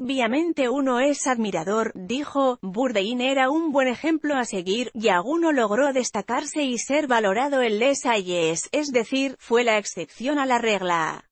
Obviamente uno es admirador, dijo, Burdein era un buen ejemplo a seguir, y alguno logró destacarse y ser valorado en Les Ayes, es decir, fue la excepción a la regla.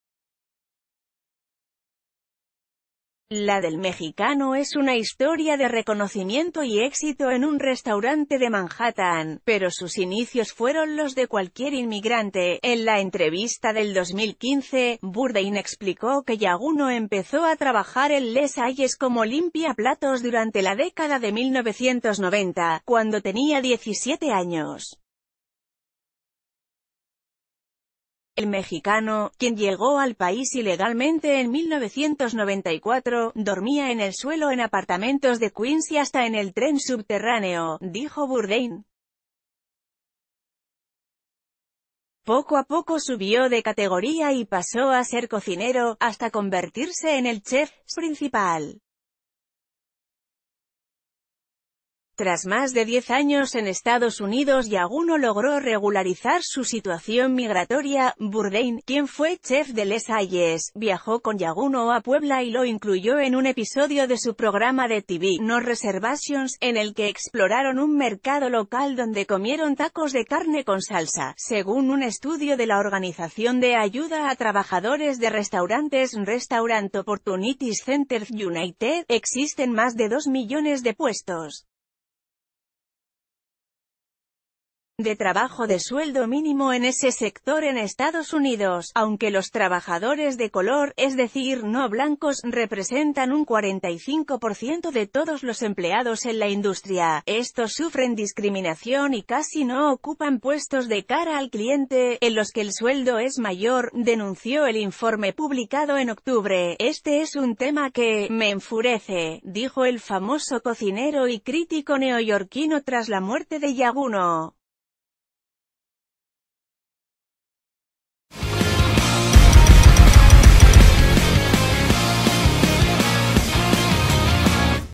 La del mexicano es una historia de reconocimiento y éxito en un restaurante de Manhattan, pero sus inicios fueron los de cualquier inmigrante. En la entrevista del 2015, Burdain explicó que Yaguno empezó a trabajar en Les Ayes como limpia platos durante la década de 1990, cuando tenía 17 años. El mexicano, quien llegó al país ilegalmente en 1994, dormía en el suelo en apartamentos de Queens y hasta en el tren subterráneo, dijo Bourdain. Poco a poco subió de categoría y pasó a ser cocinero, hasta convertirse en el chef principal. Tras más de 10 años en Estados Unidos Yaguno logró regularizar su situación migratoria, Burdain, quien fue chef de Les Ayes, viajó con Yaguno a Puebla y lo incluyó en un episodio de su programa de TV, No Reservations, en el que exploraron un mercado local donde comieron tacos de carne con salsa, según un estudio de la Organización de Ayuda a Trabajadores de Restaurantes Restaurant Opportunities Center United, existen más de 2 millones de puestos. de trabajo de sueldo mínimo en ese sector en Estados Unidos, aunque los trabajadores de color, es decir, no blancos, representan un 45% de todos los empleados en la industria. Estos sufren discriminación y casi no ocupan puestos de cara al cliente, en los que el sueldo es mayor, denunció el informe publicado en octubre. Este es un tema que, me enfurece, dijo el famoso cocinero y crítico neoyorquino tras la muerte de Yaguno.